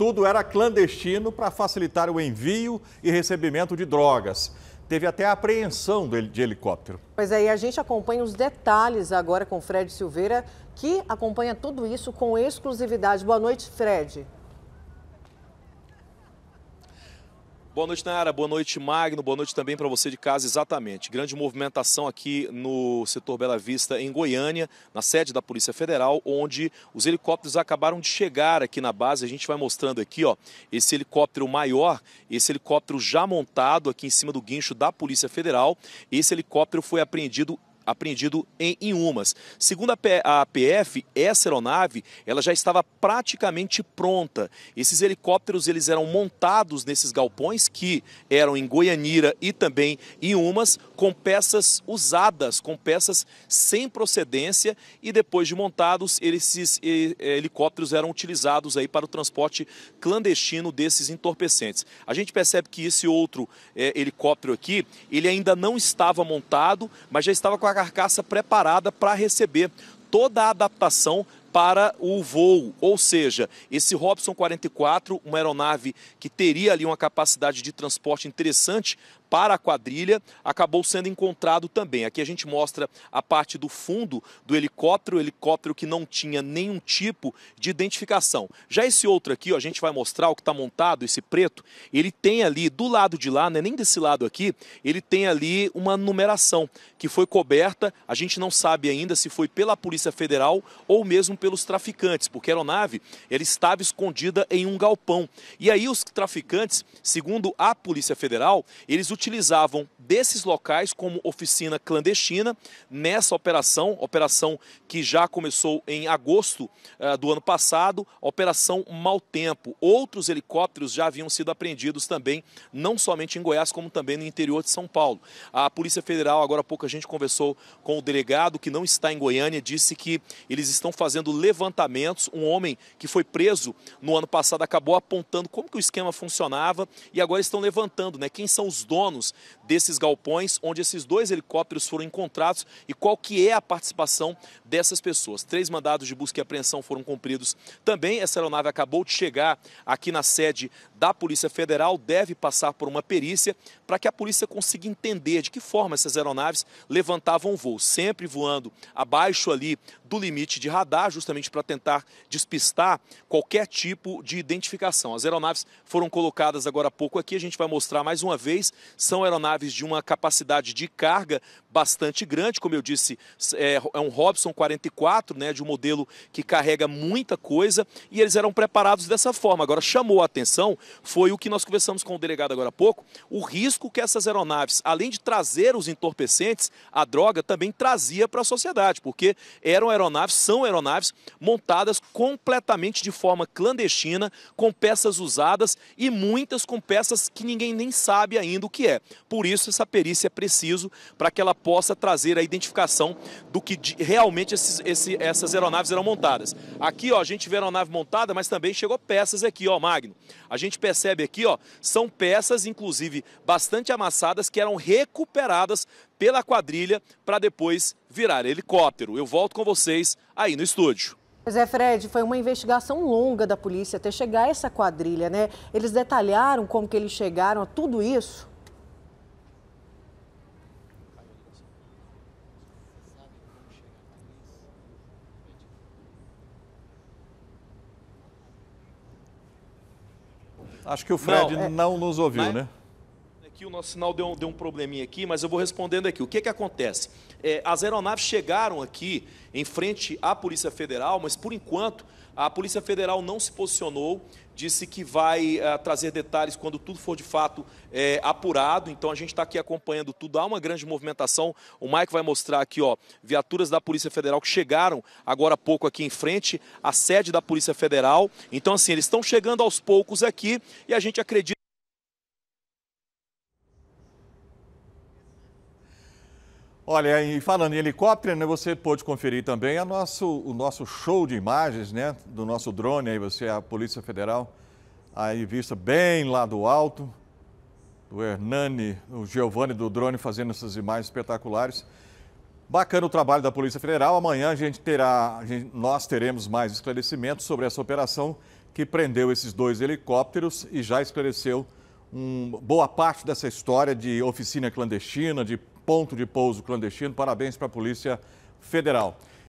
Tudo era clandestino para facilitar o envio e recebimento de drogas. Teve até a apreensão de helicóptero. Pois aí é, a gente acompanha os detalhes agora com Fred Silveira, que acompanha tudo isso com exclusividade. Boa noite, Fred. Boa noite, Nayara. Boa noite, Magno. Boa noite também para você de casa, exatamente. Grande movimentação aqui no setor Bela Vista, em Goiânia, na sede da Polícia Federal, onde os helicópteros acabaram de chegar aqui na base. A gente vai mostrando aqui, ó, esse helicóptero maior, esse helicóptero já montado aqui em cima do guincho da Polícia Federal. Esse helicóptero foi apreendido apreendido em Inhumas. Segundo a PF, essa aeronave ela já estava praticamente pronta. Esses helicópteros eles eram montados nesses galpões que eram em Goianira e também em Inhumas, com peças usadas, com peças sem procedência e depois de montados, esses eh, helicópteros eram utilizados aí para o transporte clandestino desses entorpecentes. A gente percebe que esse outro é, helicóptero aqui, ele ainda não estava montado, mas já estava com a carcaça preparada para receber toda a adaptação para o voo. Ou seja, esse Robson 44, uma aeronave que teria ali uma capacidade de transporte interessante para a quadrilha, acabou sendo encontrado também. Aqui a gente mostra a parte do fundo do helicóptero, helicóptero que não tinha nenhum tipo de identificação. Já esse outro aqui, ó, a gente vai mostrar o que está montado, esse preto, ele tem ali, do lado de lá, né, nem desse lado aqui, ele tem ali uma numeração que foi coberta, a gente não sabe ainda se foi pela Polícia Federal ou mesmo pelos traficantes, porque a aeronave ela estava escondida em um galpão. E aí os traficantes, segundo a Polícia Federal, eles utilizavam desses locais como oficina clandestina nessa operação, operação que já começou em agosto uh, do ano passado, operação Mal Tempo. Outros helicópteros já haviam sido apreendidos também, não somente em Goiás, como também no interior de São Paulo. A Polícia Federal, agora há pouco a gente conversou com o delegado que não está em Goiânia, disse que eles estão fazendo fazendo levantamentos. Um homem que foi preso no ano passado acabou apontando como que o esquema funcionava e agora estão levantando, né? Quem são os donos desses galpões onde esses dois helicópteros foram encontrados e qual que é a participação dessas pessoas. Três mandados de busca e apreensão foram cumpridos também. Essa aeronave acabou de chegar aqui na sede da Polícia Federal, deve passar por uma perícia para que a polícia consiga entender de que forma essas aeronaves levantavam voo, sempre voando abaixo ali do limite de radar, justamente para tentar despistar qualquer tipo de identificação. As aeronaves foram colocadas agora há pouco aqui, a gente vai mostrar mais uma vez. São aeronaves de uma capacidade de carga bastante grande, como eu disse, é, é um Robson 44, né, de um modelo que carrega muita coisa, e eles eram preparados dessa forma. Agora, chamou a atenção foi o que nós conversamos com o delegado agora há pouco, o risco que essas aeronaves, além de trazer os entorpecentes, a droga também trazia para a sociedade, porque eram aeronaves aeronaves, são aeronaves montadas completamente de forma clandestina, com peças usadas e muitas com peças que ninguém nem sabe ainda o que é. Por isso, essa perícia é preciso para que ela possa trazer a identificação do que realmente esses, esse, essas aeronaves eram montadas. Aqui, ó, a gente vê a aeronave montada, mas também chegou peças aqui, ó, Magno. A gente percebe aqui, ó, são peças, inclusive, bastante amassadas, que eram recuperadas pela quadrilha para depois virar helicóptero. Eu volto com vocês aí no estúdio. Pois é, Fred, foi uma investigação longa da polícia até chegar a essa quadrilha, né? Eles detalharam como que eles chegaram a tudo isso? Acho que o Fred não, é... não nos ouviu, Mas... né? aqui, o nosso sinal deu, deu um probleminha aqui, mas eu vou respondendo aqui. O que, é que acontece? É, as aeronaves chegaram aqui em frente à Polícia Federal, mas por enquanto a Polícia Federal não se posicionou, disse que vai uh, trazer detalhes quando tudo for de fato é, apurado. Então a gente está aqui acompanhando tudo. Há uma grande movimentação. O Mike vai mostrar aqui, ó, viaturas da Polícia Federal que chegaram agora há pouco aqui em frente à sede da Polícia Federal. Então assim eles estão chegando aos poucos aqui e a gente acredita Olha, e falando em helicóptero, né, você pôde conferir também a nosso, o nosso show de imagens, né? Do nosso drone, aí você, é a Polícia Federal, aí vista bem lá do alto, do Hernani, o Giovanni do drone fazendo essas imagens espetaculares. Bacana o trabalho da Polícia Federal. Amanhã a gente terá, a gente, nós teremos mais esclarecimentos sobre essa operação que prendeu esses dois helicópteros e já esclareceu um, boa parte dessa história de oficina clandestina, de ponto de pouso clandestino. Parabéns para a Polícia Federal.